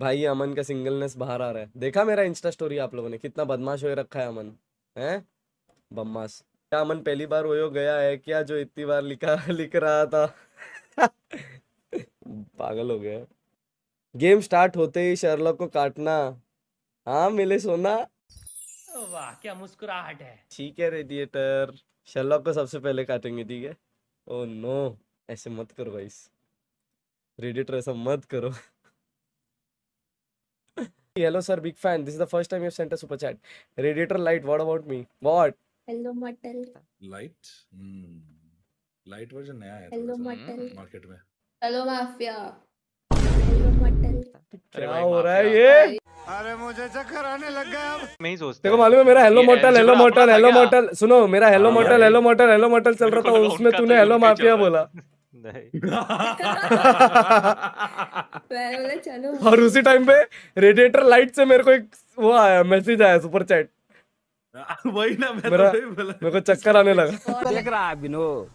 भाई अमन का सिंगलनेस बाहर आ रहा है देखा मेरा इंस्टा स्टोरी आप लोगों ने कितना बदमाश हो रखा है अमन है बदमाश क्या अमन पहली बार वो गया है क्या जो इतनी बार लिखा लिख रहा था पागल हो गया गेम स्टार्ट होते ही शर्लॉक को काटना हाँ मिले सोना वाह क्या मुस्कुराहट है ठीक है रेडिएटर शर्लॉक को सबसे पहले काटेंगे ठीक है ओ oh नो ऐसे मत करो भाई रेडिएटर ऐसा मत करो Hello, sir. Big fan. This is the first time you have sent a super chat. Radiator light. What about me? What? Hello motel light light version नया आया हेलो मटल मार्केट में हेलो माफिया हेलो मटल क्या हो रहा है ये अरे मुझे चक्कर आने लग गया अब मैं ही सोचता देखो मालूम है मेरा hello motel hello motel hello motel सुनो मेरा hello motel hello motel hello motel चल रहा था उसमें तूने हेलो माफिया बोला चलो और उसी टाइम पे रेडिएटर लाइट से मेरे को एक वो आया मैसेज आया सुपर चैट वही ना मैं तो मेरा, मेरे को चक्कर आने लगा देख रहा है बिनो